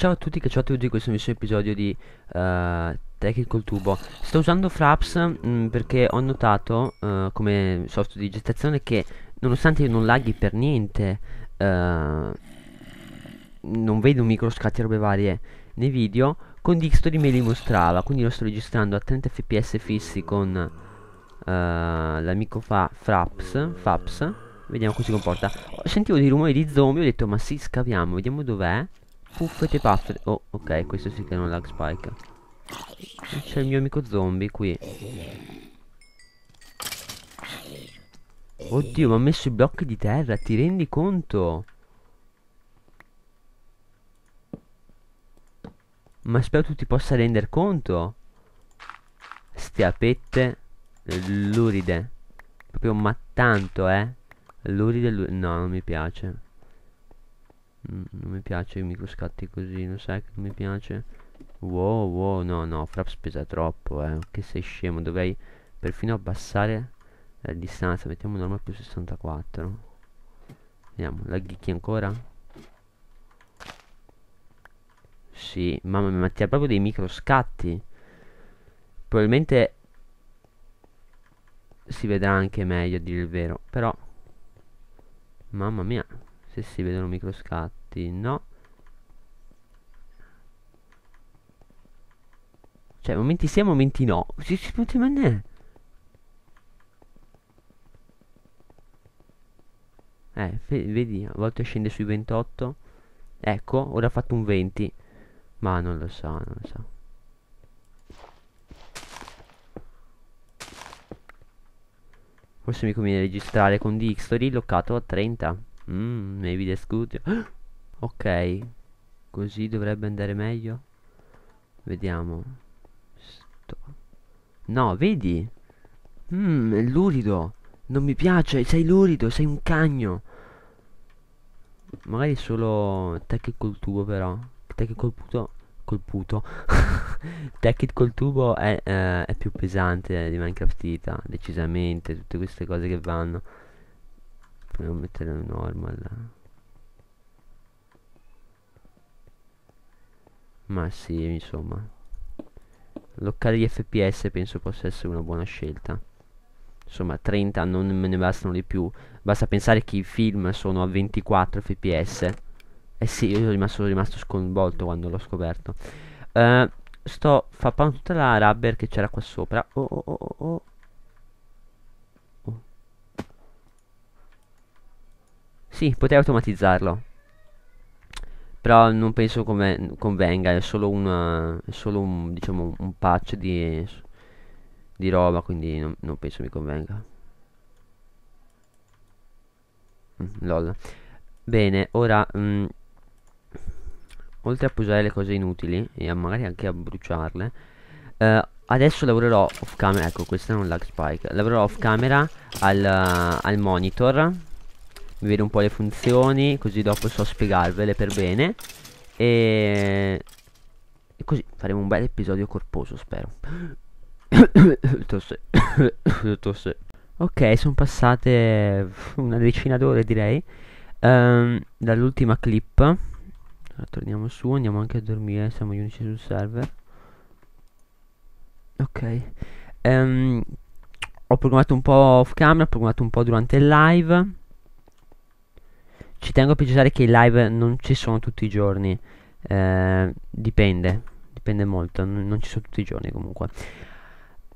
Ciao a tutti, ciao a tutti, questo è un nuovo episodio di uh, Tech tubo Sto usando Fraps mh, mm, perché ho notato uh, come software di gestazione che nonostante io non laghi per niente uh, Non vedo microscatti e robe varie nei video Con Dixtory me li mostrava, quindi lo sto registrando a 30 fps fissi con l'amico fa Fraps, Fraps Vediamo come si comporta Sentivo dei rumori di zombie, ho detto ma sì scaviamo, vediamo dov'è Puffete paffete. Oh, ok, questo si chiama è lag spike. C'è il mio amico zombie qui. Oddio, mi ha messo i blocchi di terra, ti rendi conto? Ma spero tu ti possa rendere conto. Stiapette luride. Proprio ma tanto, eh. Luride, luride. No, non mi piace. Mm, non mi piace i microscatti così lo sai che non mi piace wow wow no no fraps pesa troppo eh che sei scemo dovrei perfino abbassare la eh, distanza mettiamo normal più 64 vediamo la ghicchi ancora sì mamma mia ma ti ha proprio dei microscatti probabilmente si vedrà anche meglio a dire il vero però mamma mia se si vedono microscatti no cioè momenti sì e momenti no si si può rimanere eh vedi a volte scende sui 28 ecco ora ha fatto un 20 ma non lo so non lo so Forse mi conviene registrare con Dixtory loccato a 30 Mmm, maybe the scooter. ok. Così dovrebbe andare meglio. Vediamo. Sto. No, vedi? Mmm, è lurido. Non mi piace, sei lurido, sei un cagno. Magari solo tech col tubo però. Tech col puto. Col puto. tech col tubo è, eh, è più pesante di Minecraft Ita, decisamente, tutte queste cose che vanno. Volevo mettere normal. Ma sì, insomma. Loccare gli FPS penso possa essere una buona scelta. Insomma, 30 non me ne bastano di più. Basta pensare che i film sono a 24 FPS. Eh sì, io sono rimasto, sono rimasto sconvolto quando l'ho scoperto. Uh, sto fappando tutta la rubber che c'era qua sopra. Oh oh oh oh. oh. Sì, potrei automatizzarlo. Però non penso come convenga, è solo, una, è solo un, diciamo, un patch di, di roba, quindi non, non penso mi convenga. Mm, lol. Bene, ora... Mh, mm, oltre a posare le cose inutili e magari anche a bruciarle, eh, adesso lavorerò off camera, ecco questa è un lag spike, lavorerò off camera al, al monitor vi vedo un po' le funzioni così dopo so spiegarvele per bene e, e così faremo un bel episodio corposo spero tosse tosse ok sono passate una decina d'ore direi um, dall'ultima clip allora, torniamo su andiamo anche a dormire siamo gli unici sul server ok um, ho programmato un po' off camera ho programmato un po' durante il live ci tengo a precisare che i live non ci sono tutti i giorni. Eh, dipende, dipende molto. N- non ci sono tutti i giorni comunque.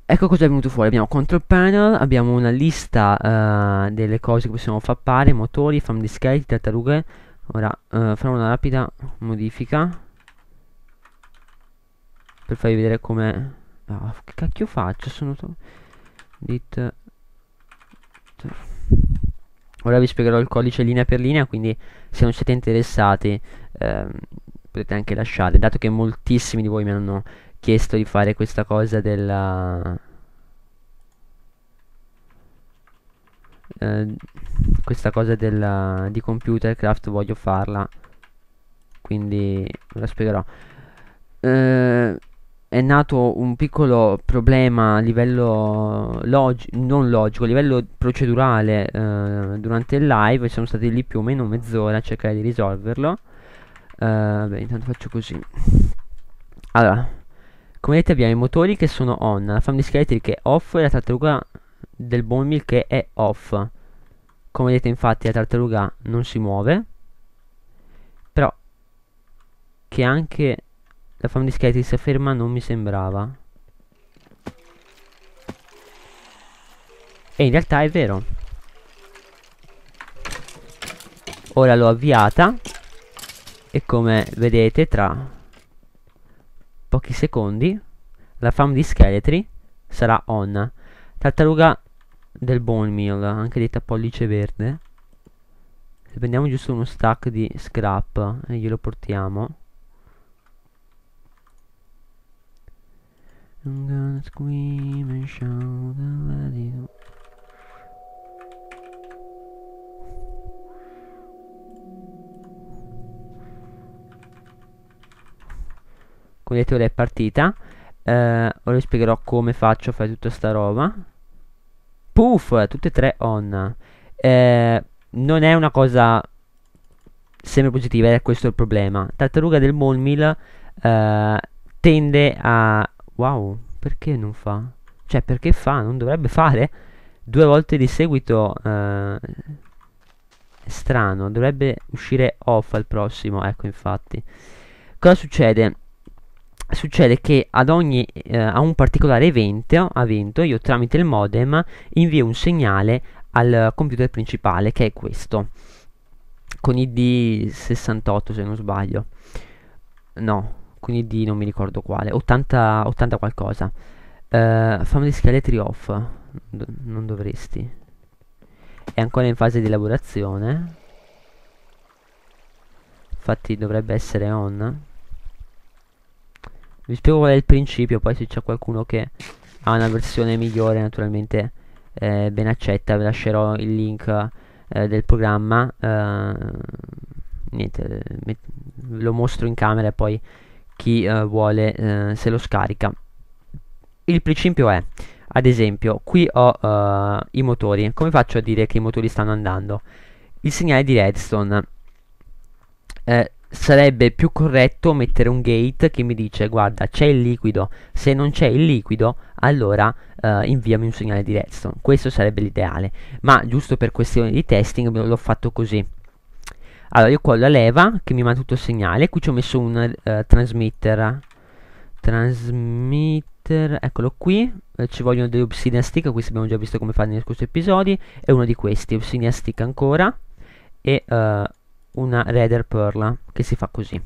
Ecco cosa è venuto fuori. Abbiamo control panel, abbiamo una lista eh, delle cose che possiamo fappare, motori, farm di scale, tartarughe. Ora eh, farò una rapida modifica per farvi vedere come... Oh, che cacchio faccio? Sono... To- dit... Ora vi spiegherò il codice linea per linea, quindi se non siete interessati ehm, potete anche lasciare, dato che moltissimi di voi mi hanno chiesto di fare questa cosa della... Eh, questa cosa della, di computercraft voglio farla quindi ve la spiegherò eh, è nato un piccolo problema a livello log- non logico, a livello procedurale eh, durante il live, siamo stati lì più o meno mezz'ora a cercare di risolverlo. Uh, beh, intanto faccio così. Allora, come vedete abbiamo i motori che sono on, la fam di scheletri che è off e la tartaruga del bombil che è off. Come vedete infatti la tartaruga non si muove, però che anche la fame di si ferma non mi sembrava. E in realtà è vero. Ora l'ho avviata. E come vedete tra pochi secondi la fama di scheletri sarà on. Tartaruga del bone meal, anche detta pollice verde. prendiamo giusto uno stack di scrap e glielo portiamo. I'm gonna scream and shout and let it Come detto è partita. Eh, ora vi spiegherò come faccio a fare tutta sta roba. Puff, tutte e tre on. Eh, non è una cosa sempre positiva, ed è questo il problema. Tartaruga del Molmil eh, tende a Wow, perché non fa? Cioè, perché fa? Non dovrebbe fare due volte di seguito. Eh, strano, dovrebbe uscire off al prossimo. Ecco, infatti. Cosa succede? Succede che ad ogni, eh, a un particolare evento, evento, io tramite il modem invio un segnale al computer principale, che è questo, con ID68 se non sbaglio. No, quindi di non mi ricordo quale, 80, 80 qualcosa. Uh, eh, gli Scheletri off, Do non dovresti. È ancora in fase di elaborazione. Infatti dovrebbe essere on. Vi spiego qual è il principio, poi se c'è qualcuno che ha una versione migliore naturalmente eh, ben accetta, vi lascerò il link eh, del programma. Eh, niente, eh, lo mostro in camera e poi chi eh, vuole eh, se lo scarica. Il principio è, ad esempio, qui ho eh, i motori, come faccio a dire che i motori stanno andando? Il segnale di redstone. Eh, sarebbe più corretto mettere un gate che mi dice guarda c'è il liquido, se non c'è il liquido allora eh, inviami un segnale di redstone, questo sarebbe l'ideale, ma giusto per questione di testing l'ho fatto così allora io qua ho la leva che mi manda tutto il segnale qui ci ho messo un uh, transmitter transmitter eccolo qui eh, ci vogliono degli obsidian stick questi abbiamo già visto come fare negli scorsi episodi e uno di questi obsidian stick ancora e uh, una redder pearl che si fa così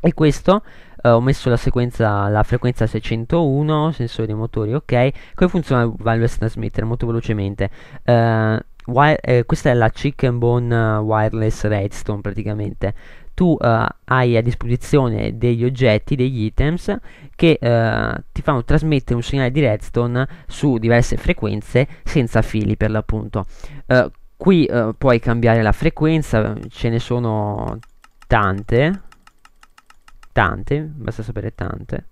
e questo uh, ho messo la sequenza la frequenza 601 sensori motori ok come funziona il wireless transmitter molto velocemente uh, wire, eh, questa è la Chicken Bone eh, Wireless Redstone praticamente. Tu eh, hai a disposizione degli oggetti, degli items che eh, ti fanno trasmettere un segnale di redstone su diverse frequenze senza fili per l'appunto. Eh, qui eh, puoi cambiare la frequenza, ce ne sono tante, tante, basta sapere tante.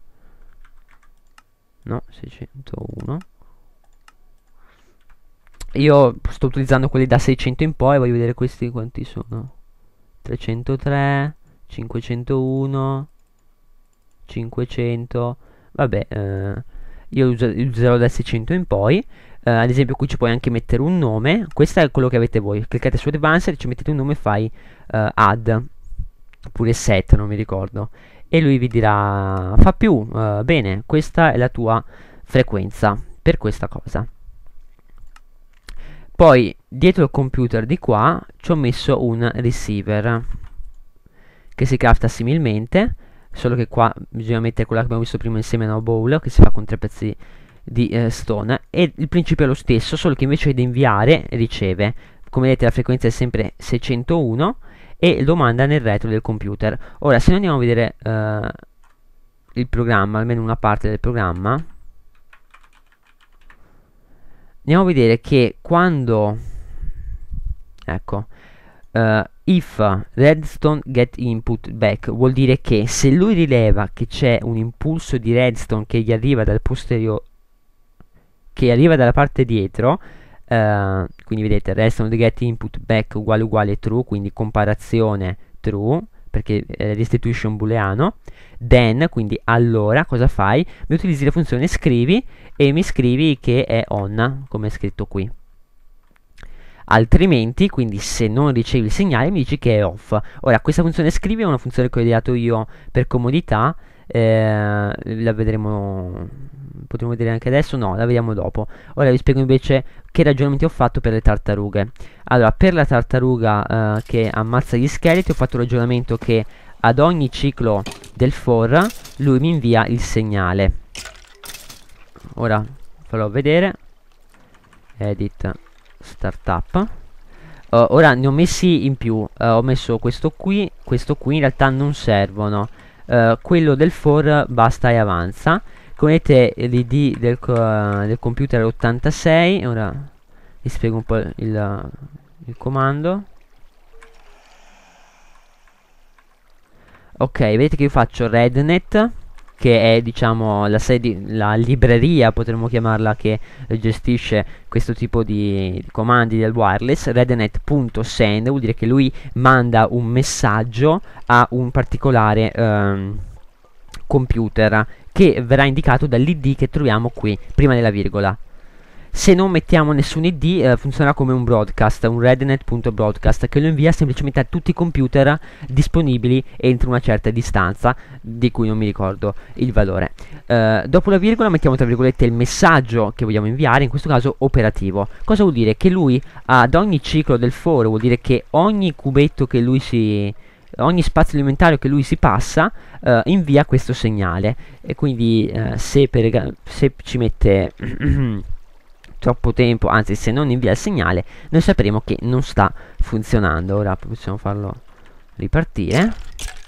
No, 601. Io sto utilizzando quelli da 600 in poi, voglio vedere questi quanti sono. 303, 501, 500, vabbè, eh, io userò da 600 in poi. Eh, ad esempio qui ci puoi anche mettere un nome, questo è quello che avete voi. Cliccate su Advanced, ci mettete un nome e fai eh, add, oppure set, non mi ricordo. E lui vi dirà, fa più, eh, bene, questa è la tua frequenza per questa cosa poi dietro il computer di qua ci ho messo un receiver che si crafta similmente solo che qua bisogna mettere quella che abbiamo visto prima insieme a bowl che si fa con tre pezzi di eh, stone e il principio è lo stesso solo che invece di inviare riceve come vedete la frequenza è sempre 601 e lo manda nel retro del computer ora se noi andiamo a vedere eh, il programma almeno una parte del programma andiamo a vedere che quando ecco uh, if redstone get input back vuol dire che se lui rileva che c'è un impulso di redstone che gli arriva dal posteriore che arriva dalla parte dietro uh, quindi vedete redstone get input back uguale uguale true quindi comparazione true perché eh, restituisce un booleano, then, quindi allora, cosa fai? Mi utilizzi la funzione scrivi e mi scrivi che è on, come è scritto qui. Altrimenti, quindi se non ricevi il segnale mi dici che è off. Ora, questa funzione scrivi è una funzione che ho ideato io per comodità, eh, la vedremo potremmo vedere anche adesso no la vediamo dopo ora vi spiego invece che ragionamenti ho fatto per le tartarughe allora per la tartaruga eh, che ammazza gli scheletri ho fatto il ragionamento che ad ogni ciclo del for lui mi invia il segnale ora farò vedere edit startup uh, ora ne ho messi in più uh, ho messo questo qui questo qui in realtà non servono eh, quello del for basta e avanza Componete l'id del, co del, computer 86 ora vi spiego un po' il, il comando ok vedete che io faccio rednet che è diciamo la, sedi- la libreria potremmo chiamarla che gestisce questo tipo di comandi del wireless redenet.send vuol dire che lui manda un messaggio a un particolare ehm, computer che verrà indicato dall'id che troviamo qui prima della virgola se non mettiamo nessun id eh, funziona come un broadcast un rednet.broadcast che lo invia semplicemente a tutti i computer disponibili entro una certa distanza di cui non mi ricordo il valore eh, dopo la virgola mettiamo tra virgolette il messaggio che vogliamo inviare in questo caso operativo cosa vuol dire? che lui ad ogni ciclo del for vuol dire che ogni cubetto che lui si ogni spazio alimentario che lui si passa uh, invia questo segnale e quindi uh, se, per, se ci mette troppo tempo, anzi se non invia il segnale, noi sapremo che non sta funzionando. Ora possiamo farlo ripartire.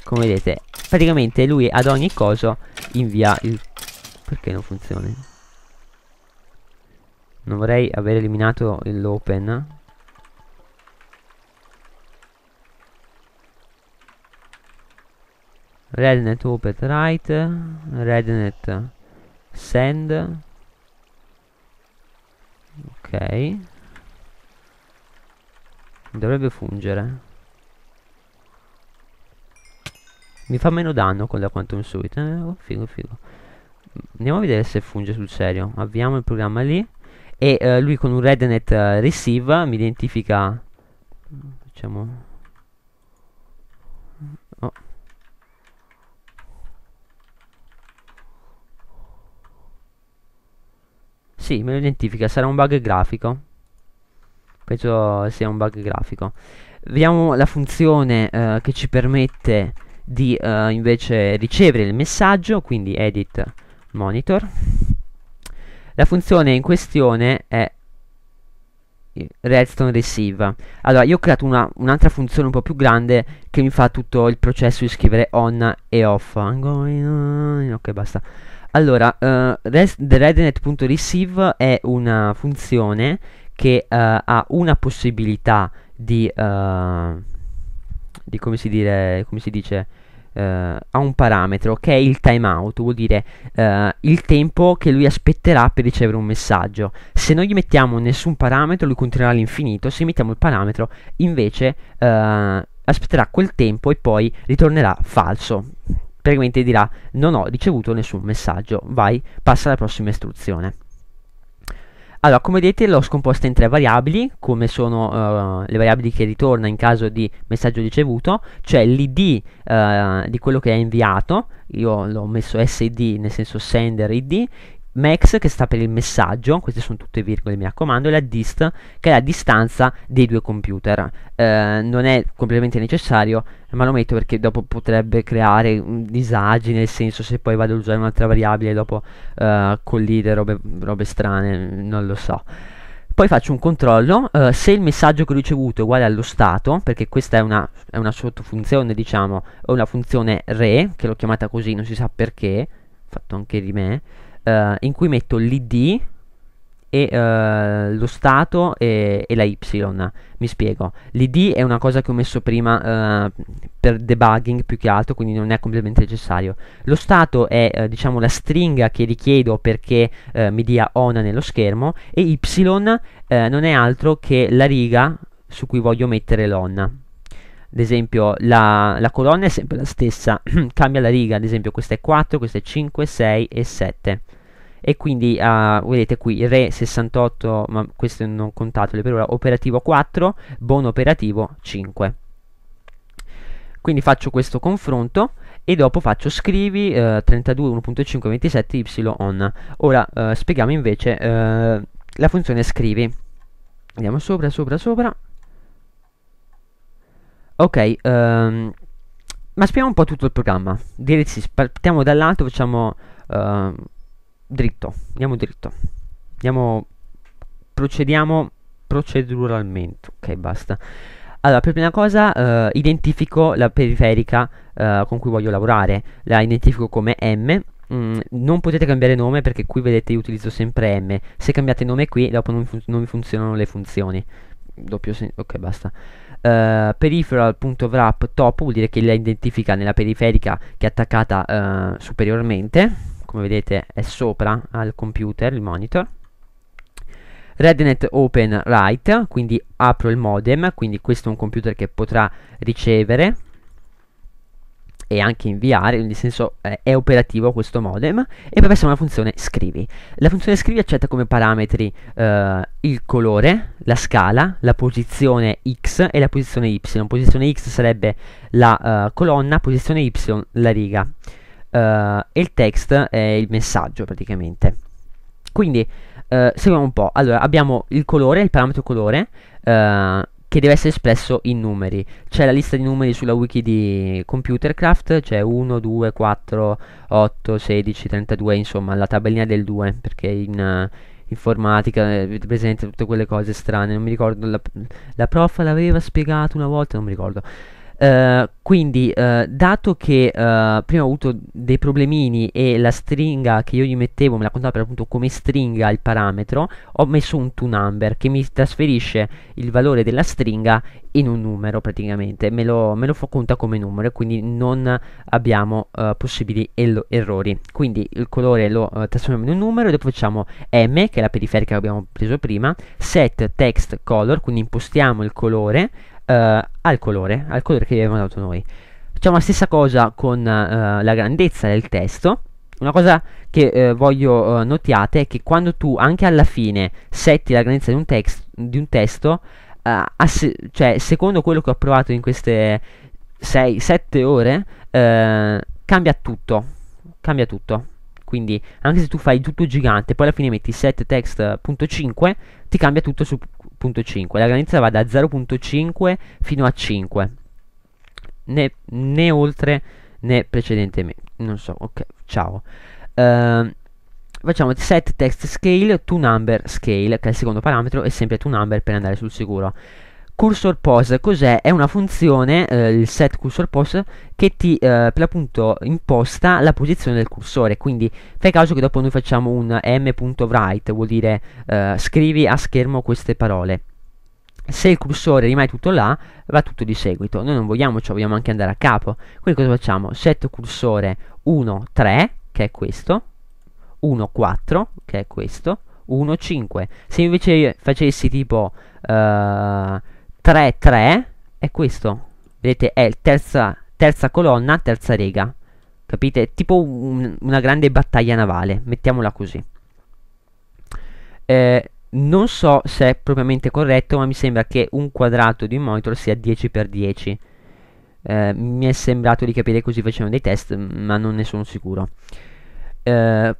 Come vedete, praticamente lui ad ogni coso invia il... Perché non funziona? Non vorrei aver eliminato l'open. Rednet open right, rednet send ok dovrebbe fungere mi fa meno danno con la quantum suite eh, oh, figo figo andiamo a vedere se funge sul serio avviamo il programma lì e eh, lui con un RedNet uh, receive mi identifica Facciamo... Sì, me lo identifica, sarà un bug grafico. Penso sia un bug grafico. Vediamo la funzione eh, che ci permette di eh, invece ricevere il messaggio, quindi edit monitor. La funzione in questione è redstone receive allora io ho creato un'altra funzione un po' più grande che mi fa tutto il processo di scrivere on e off ok basta allora, uh, res- TheRedNet.receive è una funzione che uh, ha una possibilità di, uh, di come si, dire, come si dice, Uh, ha un parametro che è il timeout, vuol dire uh, il tempo che lui aspetterà per ricevere un messaggio. Se noi gli mettiamo nessun parametro, lui continuerà all'infinito, se mettiamo il parametro, invece uh, aspetterà quel tempo e poi ritornerà falso praticamente dirà non ho ricevuto nessun messaggio, vai, passa alla prossima istruzione. Allora, come vedete l'ho scomposta in tre variabili, come sono uh, le variabili che ritorna in caso di messaggio ricevuto, cioè l'id uh, eh, di quello che è inviato, io l'ho messo sid, nel senso sender id, max che sta per il messaggio, queste sono tutte virgole mi raccomando, e la dist che è la distanza dei due computer. Eh, non è completamente necessario, ma lo metto perché dopo potrebbe creare mm, disagi, nel senso se poi vado ad usare un'altra variabile e dopo eh, collide robe, robe strane, mm, non lo so. Poi faccio un controllo, eh, se il messaggio che ho ricevuto è uguale allo stato, perché questa è una, è una sottofunzione, diciamo, è una funzione re, che l'ho chiamata così, non si sa perché, fatto anche di me, eh, in cui metto l'id e eh, lo stato e, e, la y. Mi spiego. L'id è una cosa che ho messo prima eh, per debugging più che altro, quindi non è completamente necessario. Lo stato è eh, diciamo la stringa che richiedo perché eh, mi dia ona nello schermo e y eh, non è altro che la riga su cui voglio mettere l'onna ad esempio la, la, colonna è sempre la stessa, cambia la riga, ad esempio questa è 4, questa è 5, 6 e 7 e quindi uh, vedete qui re 68 ma questo non contatele per ora operativo 4 buon operativo 5 quindi faccio questo confronto e dopo faccio scrivi uh, 32 1.5 y on ora uh, spieghiamo invece eh, la funzione scrivi andiamo sopra sopra sopra Ok, um, ma spieghiamo un po' tutto il programma. Dirizzi, partiamo dall'alto, facciamo uh, dritto, andiamo dritto. Andiamo, procediamo proceduralmente. Ok, basta. Allora, per prima cosa uh, identifico la periferica uh, con cui voglio lavorare. La identifico come M. Mm, non potete cambiare nome perché qui vedete io utilizzo sempre M. Se cambiate nome qui, dopo non, fun non funzionano le funzioni. Doppio sen- ok, basta. Uh, eh, peripheral.wrap top vuol dire che la identifica nella periferica che è attaccata uh, superiormente come vedete è sopra al computer il monitor Rednet Open Write quindi apro il modem quindi questo è un computer che potrà ricevere e anche inviare, nel senso eh, è operativo questo modem, e poi passiamo alla funzione scrivi. La funzione scrivi accetta come parametri eh, il colore, la scala, la posizione x e la posizione y. Posizione x sarebbe la eh, colonna, posizione y la riga. Eh, e il text è il messaggio praticamente. Quindi eh, seguiamo un po'. Allora abbiamo il colore, il parametro colore, eh, che deve essere espresso in numeri. C'è la lista di numeri sulla wiki di Computercraft, c'è cioè 1, 2, 4, 8, 16, 32, insomma la tabellina del 2, perché in uh, informatica eh, avete presente tutte quelle cose strane, non mi ricordo, la, la prof l'aveva spiegato una volta, non mi ricordo. Eh, quindi, uh, dato che uh, prima ho avuto dei problemini e la stringa che io gli mettevo me la contava per appunto come stringa il parametro, ho messo un toNumber che mi trasferisce il valore della stringa in un numero praticamente, me lo, me lo conta come numero e quindi non abbiamo possibili el- errori. Quindi il colore lo trasformiamo in un numero e dopo facciamo M, che è la periferica che abbiamo preso prima, set text color, quindi impostiamo il colore eh, al colore, al colore che gli avevamo dato noi. Facciamo la stessa cosa con eh, la grandezza del testo. Una cosa che eh, voglio eh, notiate è che quando tu anche alla fine setti la grandezza di un, text, di un testo, eh, se, cioè secondo quello che ho provato in queste 6-7 ore, eh, cambia tutto. Cambia tutto quindi anche se tu fai tutto gigante, poi alla fine metti set text.5, eh, ti cambia tutto su punto 5. La grandezza va da 0.5 fino a 5, né, né oltre né precedentemente. Non so, ok, ciao. Uh, facciamo set text scale to number scale, che è il secondo parametro, e sempre to number per andare sul sicuro. Cursor pose cos'è? È una funzione, eh, il set cursor pose, che ti eh, per l'appunto imposta la posizione del cursore. Quindi fai caso che dopo noi facciamo un m.write, vuol dire eh, scrivi a schermo queste parole. Se il cursore rimane tutto là, va tutto di seguito. Noi non vogliamo ciò, vogliamo anche andare a capo. Quindi cosa facciamo? Set cursore 1, 3, che è questo, 1, 4, che è questo, 1, 5. Se invece facessi tipo... Uh, 3-3 è questo. Vedete, è terza, terza colonna, terza riga. Capite? Tipo un, una grande battaglia navale, mettiamola così. Eh, non so se è propriamente corretto, ma mi sembra che un quadrato di un monitor sia 10x10. Eh, mi è sembrato di capire così facendo dei test, ma non ne sono sicuro. Eh,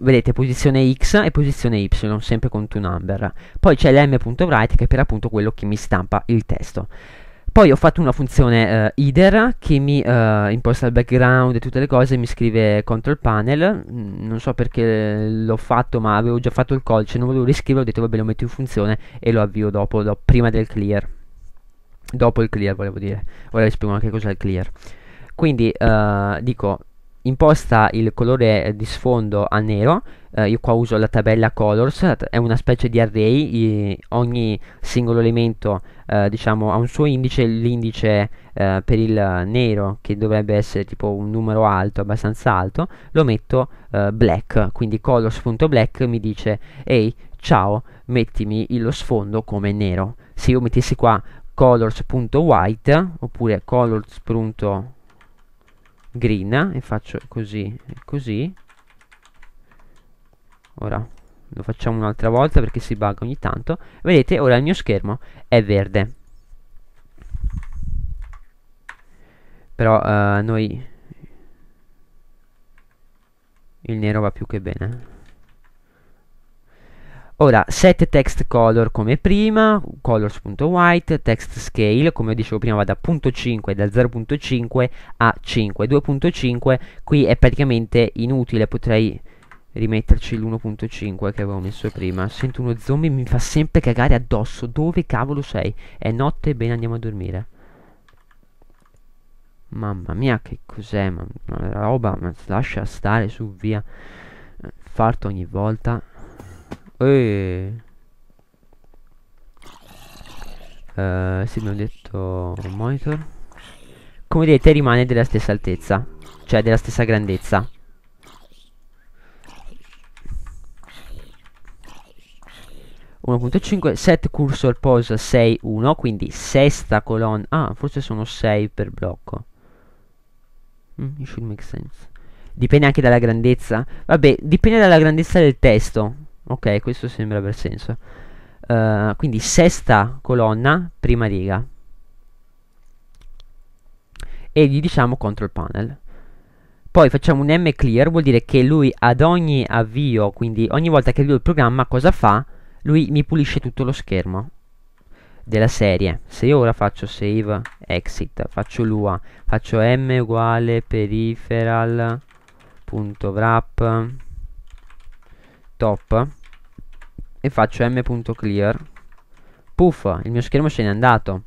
vedete posizione x e posizione y sempre con number poi c'è l'm.write che è per appunto quello che mi stampa il testo poi ho fatto una funzione uh, header che mi uh, imposta il background e tutte le cose, mi scrive control panel, non so perché l'ho fatto ma avevo già fatto il codice, cioè non volevo riscrivere, ho detto vabbè lo metto in funzione e lo avvio dopo, dopo prima del clear, dopo il clear volevo dire, ora vi spiego anche cos'è il clear. Quindi uh, dico imposta il colore eh, di sfondo a nero eh, io qua uso la tabella colors è una specie di array I, ogni singolo elemento eh, diciamo ha un suo indice l'indice eh, per il nero che dovrebbe essere tipo un numero alto abbastanza alto lo metto eh, black quindi colors.black mi dice ehi ciao mettimi lo sfondo come nero se io mettessi qua colors.white oppure colors.white green e faccio così e così ora lo facciamo un'altra volta perché si bug ogni tanto vedete ora il mio schermo è verde però uh, noi il nero va più che bene Ora, set text color come prima, colors.white, text scale, come dicevo prima va da 0.5, da 0.5 a 5. 2.5 qui è praticamente inutile, potrei rimetterci l'1.5 che avevo messo prima. Sento uno zombie, mi fa sempre cagare addosso. Dove cavolo sei? È notte, bene, andiamo a dormire. Mamma mia, che cos'è? Ma, ma roba, ma lascia stare su, via. Farto ogni volta. Eh. Uh, sì, ho detto monitor. Come vedete rimane della stessa altezza, cioè della stessa grandezza. set cursor pose 6 1 quindi sesta colonna ah forse sono 6 per blocco mm, dipende anche dalla grandezza vabbè dipende dalla grandezza del testo ok questo sembra aver senso uh, quindi sesta colonna prima riga e gli diciamo control panel poi facciamo un m clear vuol dire che lui ad ogni avvio quindi ogni volta che avvio il programma cosa fa lui mi pulisce tutto lo schermo della serie se io ora faccio save exit faccio lua faccio m uguale peripheral.wrap top e faccio m.clear puff il mio schermo se n'è andato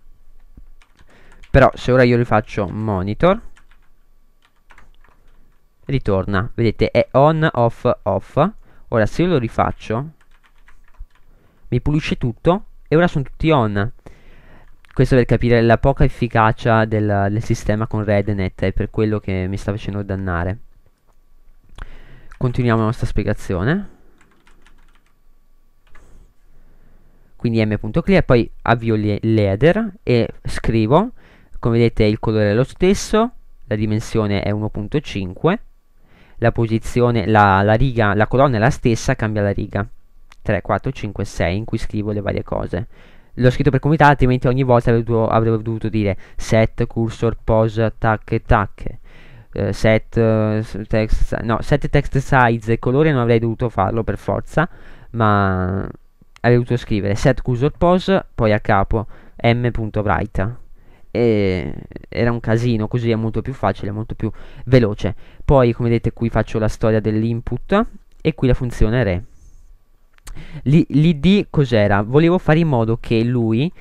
però se ora io rifaccio monitor ritorna vedete è on off off ora se io lo rifaccio mi pulisce tutto e ora sono tutti on questo per capire la poca efficacia del, del sistema con RedNet è per quello che mi sta facendo dannare continuiamo la nostra spiegazione quindi m.clear, poi avvio l'header e scrivo, come vedete il colore è lo stesso, la dimensione è 1.5, la posizione, la, la, riga, la colonna è la stessa, cambia la riga 3, 4, 5, 6 in cui scrivo le varie cose. L'ho scritto per comunità, altrimenti ogni volta avrei dovuto, avrei dovuto dire set, cursor, pose, tac, tac. Eh, set, eh, text, no, set text size e colore non avrei dovuto farlo per forza, ma avrei dovuto scrivere set cursor pose, poi a capo m.write. E era un casino, così è molto più facile, molto più veloce. Poi, come vedete, qui faccio la storia dell'input e qui la funzione re. L'id cos'era? Volevo fare in modo che lui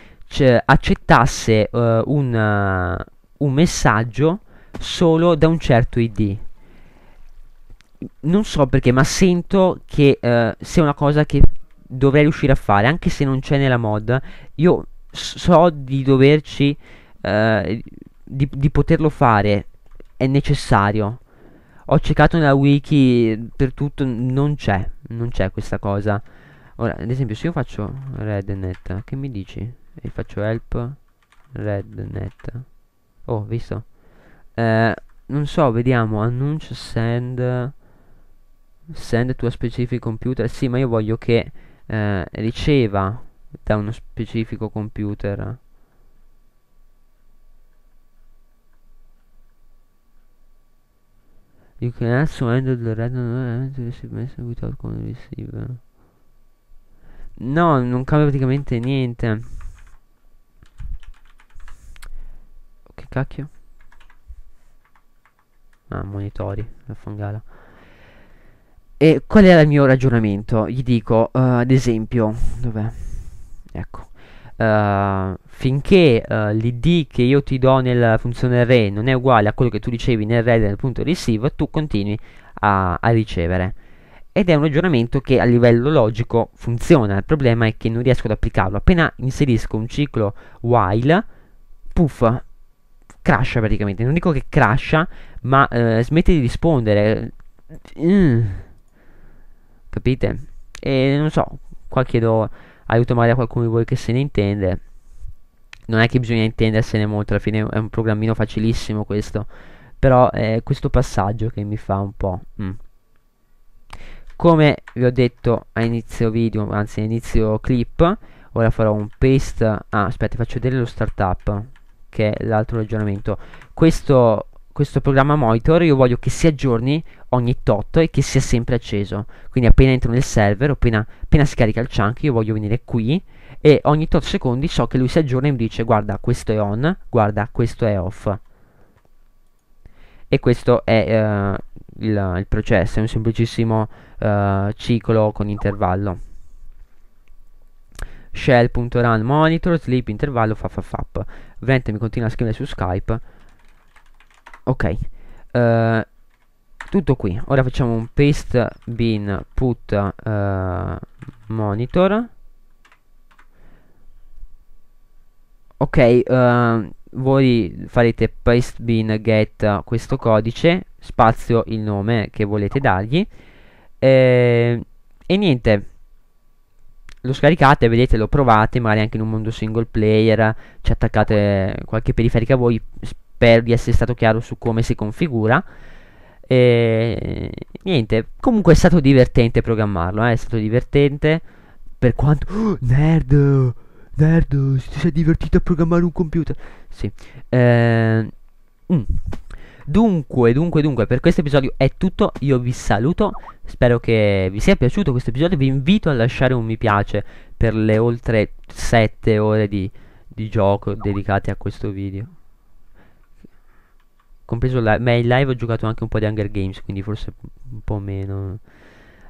accettasse uh, un, uh, un messaggio solo da un certo id, non so perché, ma sento che uh, sia una cosa che dovrei riuscire a fare, anche se non c'è nella mod, io so di doverci, eh, di, di poterlo fare, è necessario. Ho cercato nella wiki per tutto, non c'è, non c'è questa cosa. Ora, ad esempio, se io faccio rednet, che mi dici? E faccio help rednet. Oh, visto? Eh, non so, vediamo, annuncio send send to a specific computer. Sì, ma io voglio che eh, riceva da uno specifico computer You can also handle the random SMS without con receiver. No, non cambia praticamente niente. Che cacchio? Ah, monitori, la fangala. E qual era il mio ragionamento? Gli dico, uh, ad esempio, dov'è? Ecco. Uh, finché uh, eh, l'id che io ti do nella funzione array non è uguale a quello che tu ricevi nel array nel punto receive, tu continui a, a ricevere. Ed è un ragionamento che a livello logico funziona, il problema è che non riesco ad applicarlo. Appena inserisco un ciclo while, puff, crasha praticamente. Non dico che crasha, ma uh, smette di rispondere. Mm capite? E non so, qua chiedo aiuto magari a qualcuno di voi che se ne intende. Non è che bisogna intendersene molto, alla fine è un programmino facilissimo questo. Però è eh, questo passaggio che mi fa un po'... Mm. Come vi ho detto a inizio video, anzi a inizio clip, ora farò un paste... Ah, aspetta, faccio vedere lo startup, che è l'altro ragionamento. Questo questo programma monitor io voglio che si aggiorni ogni tot e che sia sempre acceso. Quindi appena entro nel server, appena, appena si carica il chunk, io voglio venire qui e ogni tot secondi so che lui si aggiorna e mi dice guarda questo è on, guarda questo è off. E questo è uh, il, il, processo, è un semplicissimo uh, ciclo con intervallo. Shell.run monitor, sleep intervallo, fa fa fa Ovviamente mi continua a scrivere su Skype ok uh, tutto qui ora facciamo un paste bin put uh, monitor ok uh, voi farete paste bin get questo codice spazio il nome che volete dargli e, ehm, e niente lo scaricate, vedete, lo provate, magari anche in un mondo single player, ci attaccate qualche periferica voi, voi, spero di essere stato chiaro su come si configura. E niente, comunque è stato divertente programmarlo, eh? è stato divertente per quanto... Oh, nerd! Nerd, ti sei divertito a programmare un computer? Sì. Eh, mm. Dunque, dunque, dunque, per questo episodio è tutto, io vi saluto, spero che vi sia piaciuto questo episodio, vi invito a lasciare un mi piace per le oltre 7 ore di, di gioco dedicate a questo video compreso live, ma in live ho giocato anche un po' di Hunger Games, quindi forse un po' meno.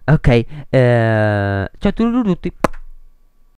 Ok, eh, ciao a tutti.